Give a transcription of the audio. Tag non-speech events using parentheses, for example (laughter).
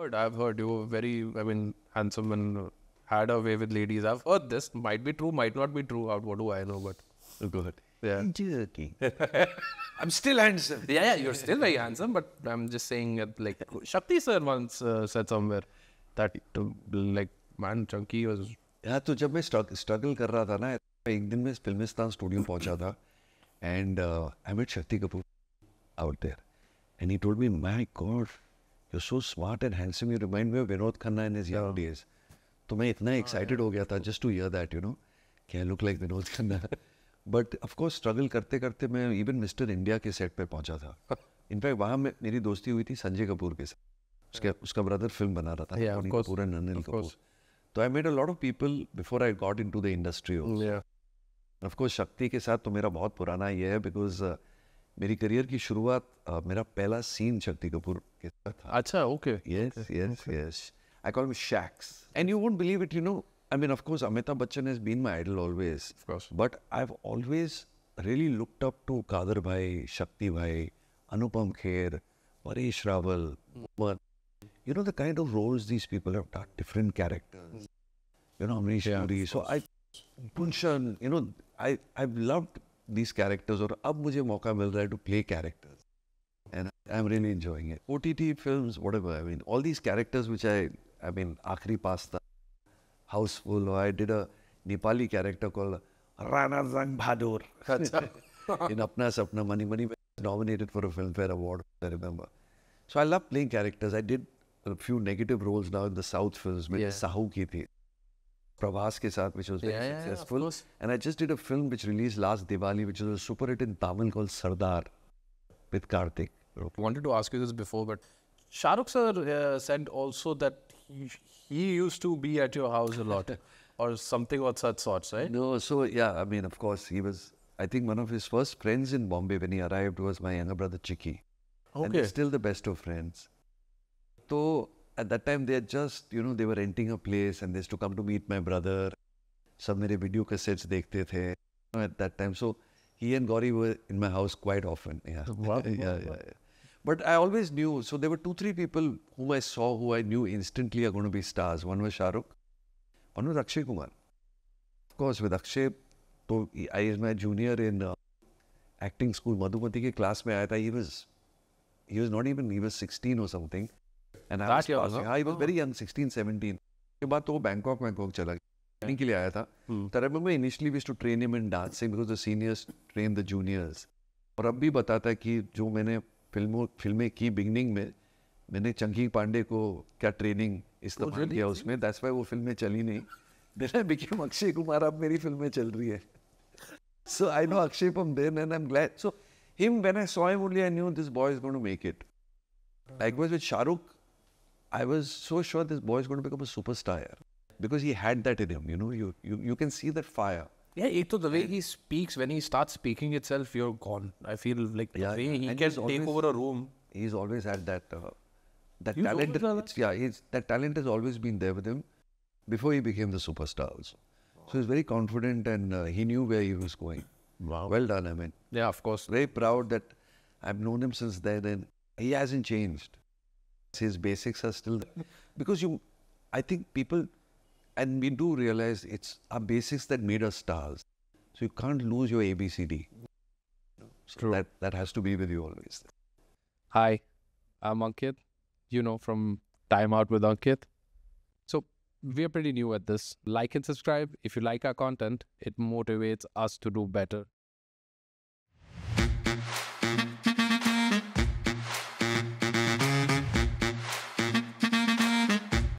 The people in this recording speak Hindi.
heard, I've heard you were very, I mean, handsome and had a way with ladies. I've heard this. Might be true, might not be true. What do I know? But good. Yeah. Dirty. (laughs) I'm still handsome. Yeah, yeah, you're still very handsome, but I'm just saying that, like, Shakti sir once uh, said somewhere that, uh, like, man, Chunky was. Yeah, तो जब struggling, struggle कर struggling, था ना एक दिन मैं फिल्मिस्तान स्टूडियो पहुंचा था and I met Shakti Kapoor out there and he told me my god you so smart and handsome you remind me Vinod Khanna in his young days तो मैं इतना एक्साइटेड हाँ, हो गया था just to hear that you know कि I look like Vinod Khanna but of course struggle करते करते मैं इवन मिस्टर इंडिया के सेट पर पहुंचा था इनफैक्ट हाँ। वहाँ मेरी दोस्ती हुई थी संजय कपूर के साथ उसके उसका ब्रदर फिल्म बना रहा था कपूर एंड अनिल कपूर तो I made a lot of people before I got into the industry of course Shakti के साथ तो मेरा बहुत पुराना ये है बिकॉज uh, मेरी करियर की शुरुआत मेरा पहला सीन शक्ति कपूर के साथ था अच्छा okay yes yes yes I call me Shax and you won't believe it you know I mean of course Amitabh Bachchan has been my idol always but I have always really looked up to Kader भाई शक्ति भाई Anupam Kher Paresh Rawal you know the kind of roles these people have done different characters you know Amrish Puri so I Gulshan you know I I loved these characters और अब मुझे मौका मिल रहा है to play characters and I am really enjoying it O T T film I mean all these characters which I I mean आखिरी पास था Housefull I did a Nepali character call Rana Jung Bahadur in Apna Sapna money money nominated for a Filmfare award I remember so I love playing characters I did few negative roles now in the south film Saaho की थी Prabhas ke saath, which was very yeah, successful. Yeah, and I just did a film which released last Diwali, which was a super hit in Tamil called Sardar with Karthik. I wanted to ask you this before, but Shah Rukh sir uh, said also that he, he used to be at your house a lot or something of such sorts, right? No, so yeah, I mean, of course, he was, I think one of his first friends in Bombay when he arrived was my younger brother Chiki. Okay. And still the best of friends. So at that time they had just you know they were renting a place and they used to come to meet my brother सब मेरे वीडियो कैसेट्स देखते थे at that time so he and Gauri were in my house quite often yeah (laughs) wow, (laughs) yeah, wow. yeah yeah but I always knew so there were two three people whom I saw who I knew instantly are going to be stars one was Shahrukh one was Akshay Kumar of course with Akshay I is my junior in uh, acting school madhumati classmate. Class में he was he was not even he was 16 or something and I was I was very young 16 17 के बाद तो बैंकॉक बैंकॉक चला ट्रेनिंग के लिए आया था initially to train him in dancing because the seniors train the juniors और अब भी बताता है कि जो मैंने फिल्मों फिल्में की बिगनिंग में मैंने चंकी पांडे को क्या ट्रेनिंग इस्तेमाल oh, किया उसमें दैट्स वाई वो फिल्में चली नहीं देन बिकेम अक्षय कुमार अब मेरी फिल्में चल रही है so I know Akshay from then and I am glad so him when I saw him only I knew this boy is going to make it likewise with Shahrukh I was so sure this boy is going to become a superstar because he had that in him. You know, you you, you can see that fire. Yeah, Ito, the way he speaks, when he starts speaking itself, you're gone. I feel like the yeah, way he can take always, over a room. He's always had that uh, that talent. It's, yeah, that talent has always been there with him before he became the superstar. Also. So he's very confident and uh, he knew where he was going. Wow. Well done, I mean. Yeah, of course. Very proud that I've known him since then and he hasn't changed. His basics are still there. Because you, I think people, and we do realize it's our basics that made us stars. So you can't lose your ABCD. So True. That, that has to be with you always. Hi, I'm Ankit, you know, from Time Out with Ankit. So we are pretty new at this. Like and subscribe if you like our content, it motivates us to do better.